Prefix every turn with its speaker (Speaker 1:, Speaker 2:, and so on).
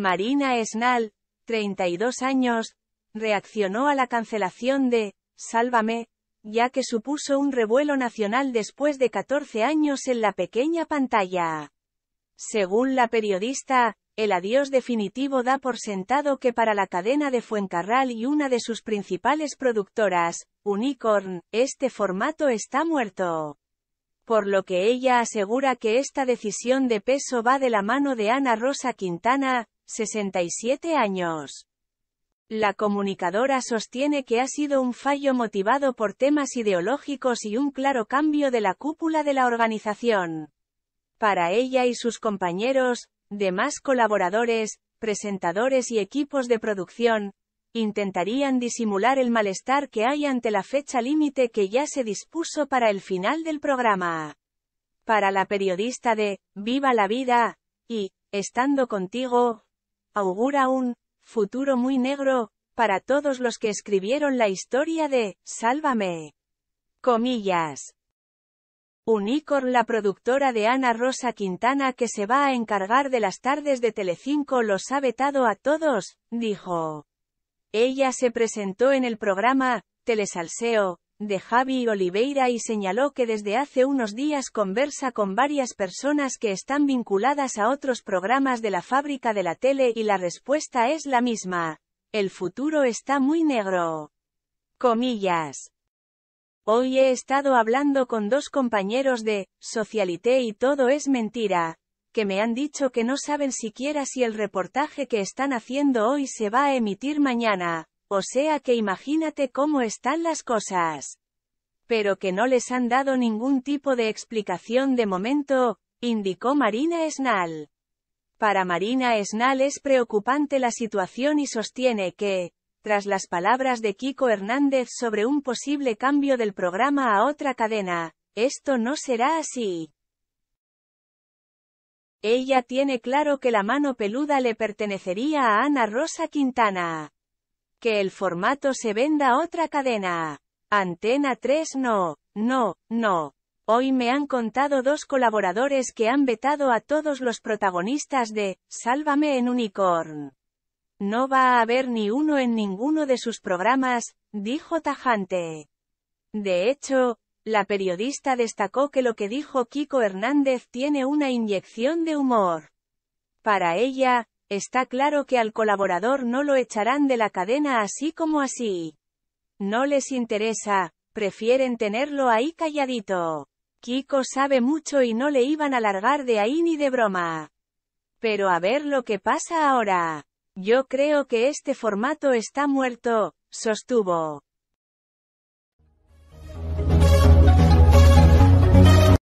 Speaker 1: Marina Esnal, 32 años, reaccionó a la cancelación de Sálvame, ya que supuso un revuelo nacional después de 14 años en la pequeña pantalla. Según la periodista, el adiós definitivo da por sentado que para la cadena de Fuencarral y una de sus principales productoras, Unicorn, este formato está muerto. Por lo que ella asegura que esta decisión de peso va de la mano de Ana Rosa Quintana, 67 años. La comunicadora sostiene que ha sido un fallo motivado por temas ideológicos y un claro cambio de la cúpula de la organización. Para ella y sus compañeros, demás colaboradores, presentadores y equipos de producción, intentarían disimular el malestar que hay ante la fecha límite que ya se dispuso para el final del programa. Para la periodista de Viva la vida, y, estando contigo, augura un futuro muy negro para todos los que escribieron la historia de Sálvame. Comillas. Unicorn la productora de Ana Rosa Quintana que se va a encargar de las tardes de Telecinco los ha vetado a todos, dijo. Ella se presentó en el programa, Telesalseo, de Javi Oliveira y señaló que desde hace unos días conversa con varias personas que están vinculadas a otros programas de la fábrica de la tele y la respuesta es la misma. El futuro está muy negro. Comillas. Hoy he estado hablando con dos compañeros de Socialité y todo es mentira, que me han dicho que no saben siquiera si el reportaje que están haciendo hoy se va a emitir mañana. O sea que imagínate cómo están las cosas. Pero que no les han dado ningún tipo de explicación de momento, indicó Marina Esnal. Para Marina Esnal es preocupante la situación y sostiene que, tras las palabras de Kiko Hernández sobre un posible cambio del programa a otra cadena, esto no será así. Ella tiene claro que la mano peluda le pertenecería a Ana Rosa Quintana que el formato se venda a otra cadena. Antena 3 no, no, no. Hoy me han contado dos colaboradores que han vetado a todos los protagonistas de Sálvame en Unicorn. No va a haber ni uno en ninguno de sus programas, dijo tajante. De hecho, la periodista destacó que lo que dijo Kiko Hernández tiene una inyección de humor. Para ella, Está claro que al colaborador no lo echarán de la cadena así como así. No les interesa, prefieren tenerlo ahí calladito. Kiko sabe mucho y no le iban a largar de ahí ni de broma. Pero a ver lo que pasa ahora. Yo creo que este formato está muerto, sostuvo.